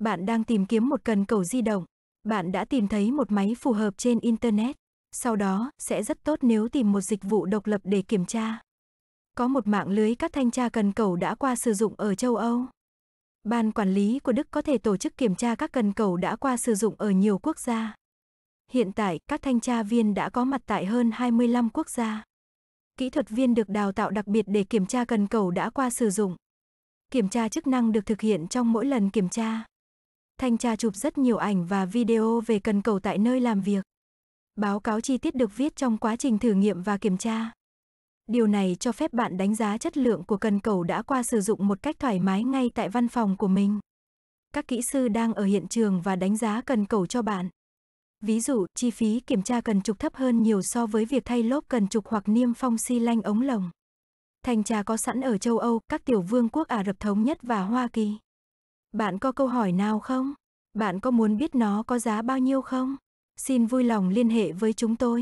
Bạn đang tìm kiếm một cần cầu di động. Bạn đã tìm thấy một máy phù hợp trên Internet. Sau đó, sẽ rất tốt nếu tìm một dịch vụ độc lập để kiểm tra. Có một mạng lưới các thanh tra cần cầu đã qua sử dụng ở châu Âu. Ban quản lý của Đức có thể tổ chức kiểm tra các cần cầu đã qua sử dụng ở nhiều quốc gia. Hiện tại, các thanh tra viên đã có mặt tại hơn 25 quốc gia. Kỹ thuật viên được đào tạo đặc biệt để kiểm tra cần cầu đã qua sử dụng. Kiểm tra chức năng được thực hiện trong mỗi lần kiểm tra. Thanh tra chụp rất nhiều ảnh và video về cần cầu tại nơi làm việc. Báo cáo chi tiết được viết trong quá trình thử nghiệm và kiểm tra. Điều này cho phép bạn đánh giá chất lượng của cần cầu đã qua sử dụng một cách thoải mái ngay tại văn phòng của mình. Các kỹ sư đang ở hiện trường và đánh giá cần cầu cho bạn. Ví dụ, chi phí kiểm tra cần trục thấp hơn nhiều so với việc thay lốp cần trục hoặc niêm phong xi lanh ống lồng. Thanh tra có sẵn ở châu Âu, các tiểu vương quốc Ả Rập Thống Nhất và Hoa Kỳ. Bạn có câu hỏi nào không? Bạn có muốn biết nó có giá bao nhiêu không? Xin vui lòng liên hệ với chúng tôi.